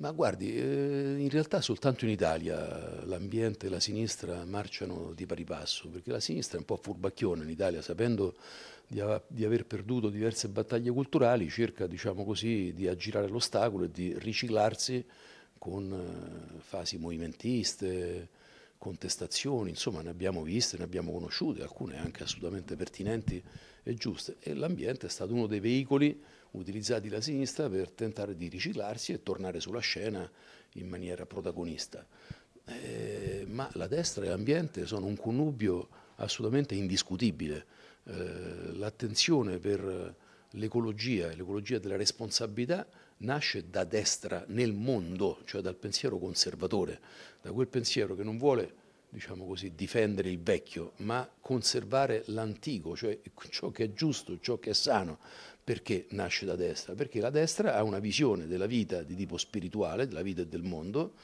Ma guardi, eh, in realtà soltanto in Italia l'ambiente e la sinistra marciano di pari passo, perché la sinistra è un po' furbacchione in Italia, sapendo di, aver perduto diverse battaglie culturali, cerca diciamo così, di aggirare l'ostacolo e di riciclarsi con eh, fasi movimentiste, contestazioni, insomma ne abbiamo viste, ne abbiamo conosciute, alcune anche assolutamente pertinenti e giuste e l'ambiente è stato uno dei veicoli utilizzati da sinistra per tentare di riciclarsi e tornare sulla scena in maniera protagonista. Eh, ma la destra e l'ambiente sono un connubio assolutamente indiscutibile. Eh, l'attenzione per l'ecologia e l'ecologia della responsabilità nasce da destra nel mondo, cioè dal pensiero conservatore, da quel pensiero che non vuole diciamo così, difendere il vecchio, ma conservare l'antico, cioè ciò che è giusto, ciò che è sano. Perché nasce da destra? Perché la destra ha una visione della vita di tipo spirituale, della vita e del mondo,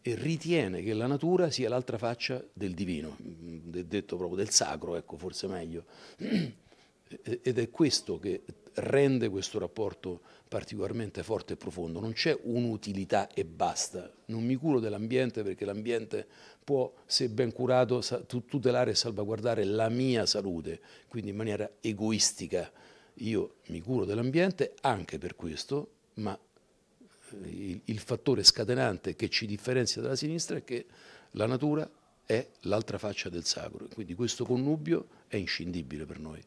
e ritiene che la natura sia l'altra faccia del divino, detto proprio del sacro, ecco, forse meglio. Ed è questo che rende questo rapporto particolarmente forte e profondo. Non c'è un'utilità e basta. Non mi curo dell'ambiente perché l'ambiente può, se ben curato, tutelare e salvaguardare la mia salute, quindi in maniera egoistica. Io mi curo dell'ambiente anche per questo, ma eh, il, fattore scatenante che ci differenzia dalla sinistra è che la natura è l'altra faccia del sacro, quindi questo connubio è inscindibile per noi.